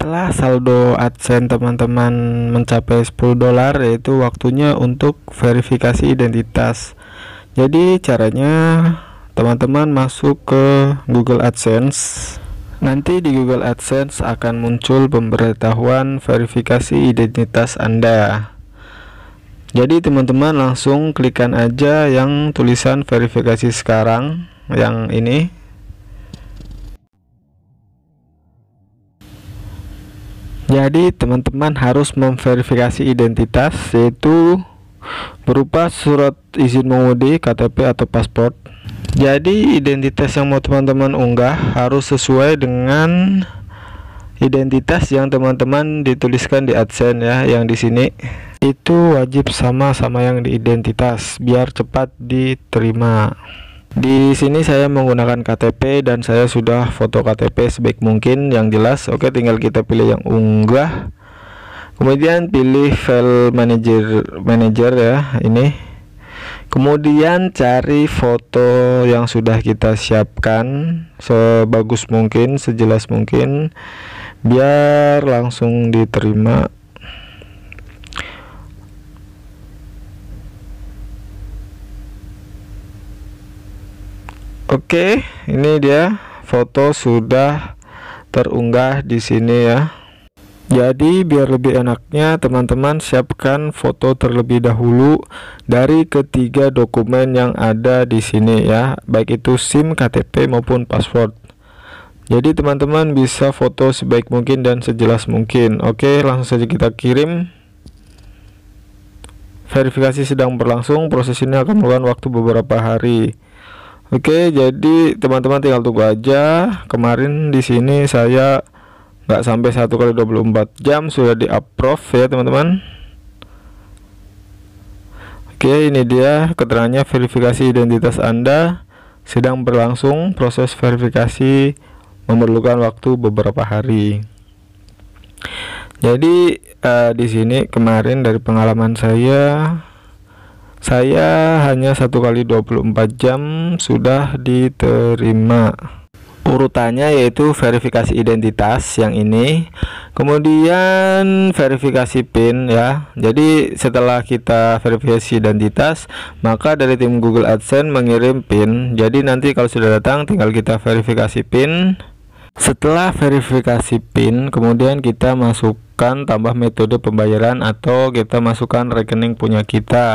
setelah saldo AdSense teman-teman mencapai 10 dolar yaitu waktunya untuk verifikasi identitas. Jadi caranya teman-teman masuk ke Google AdSense. Nanti di Google AdSense akan muncul pemberitahuan verifikasi identitas Anda. Jadi teman-teman langsung klikkan aja yang tulisan verifikasi sekarang yang ini Jadi teman-teman harus memverifikasi identitas yaitu berupa surat izin mengemudi, KTP atau paspor. Jadi identitas yang mau teman-teman unggah harus sesuai dengan identitas yang teman-teman dituliskan di AdSense ya yang di sini itu wajib sama sama yang di identitas biar cepat diterima. Di sini saya menggunakan KTP dan saya sudah foto KTP sebaik mungkin yang jelas. Oke, tinggal kita pilih yang unggah. Kemudian pilih file manager manager ya, ini. Kemudian cari foto yang sudah kita siapkan sebagus mungkin, sejelas mungkin biar langsung diterima Oke, ini dia foto sudah terunggah di sini ya. Jadi biar lebih enaknya teman-teman siapkan foto terlebih dahulu dari ketiga dokumen yang ada di sini ya, baik itu SIM, KTP maupun password. Jadi teman-teman bisa foto sebaik mungkin dan sejelas mungkin. Oke, langsung saja kita kirim. Verifikasi sedang berlangsung, proses ini akan memakan waktu beberapa hari. Oke, jadi teman-teman tinggal tunggu aja. Kemarin di sini saya nggak sampai 1 kali 24 jam sudah di approve ya, teman-teman. Oke, ini dia keterangannya verifikasi identitas Anda sedang berlangsung. Proses verifikasi memerlukan waktu beberapa hari. Jadi uh, di sini kemarin dari pengalaman saya saya hanya satu kali 24 jam sudah diterima. Urutannya yaitu verifikasi identitas yang ini, kemudian verifikasi PIN ya. Jadi setelah kita verifikasi identitas, maka dari tim Google AdSense mengirim PIN. Jadi nanti kalau sudah datang tinggal kita verifikasi PIN. Setelah verifikasi PIN, kemudian kita masukkan tambah metode pembayaran atau kita masukkan rekening punya kita.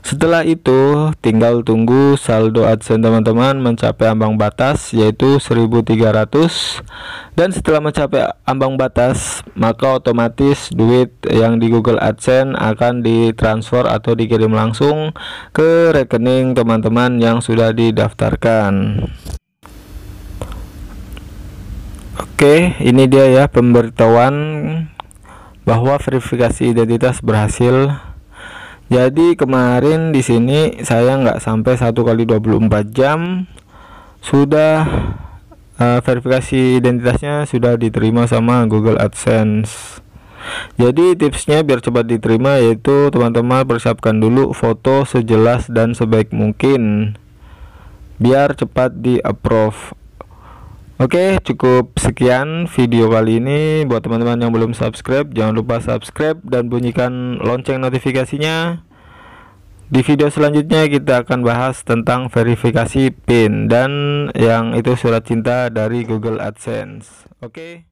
Setelah itu tinggal tunggu saldo AdSense teman-teman mencapai ambang batas yaitu 1300 dan setelah mencapai ambang batas maka otomatis duit yang di Google AdSense akan ditransfer atau dikirim langsung ke rekening teman-teman yang sudah didaftarkan. Oke, ini dia ya pemberitahuan bahwa verifikasi identitas berhasil jadi kemarin di sini saya nggak sampai satu kali 24 jam sudah uh, verifikasi identitasnya sudah diterima sama Google AdSense jadi tipsnya biar cepat diterima yaitu teman-teman persiapkan dulu foto sejelas dan sebaik mungkin biar cepat di approve Oke, cukup sekian video kali ini. Buat teman-teman yang belum subscribe, jangan lupa subscribe dan bunyikan lonceng notifikasinya. Di video selanjutnya kita akan bahas tentang verifikasi PIN dan yang itu surat cinta dari Google AdSense. Oke.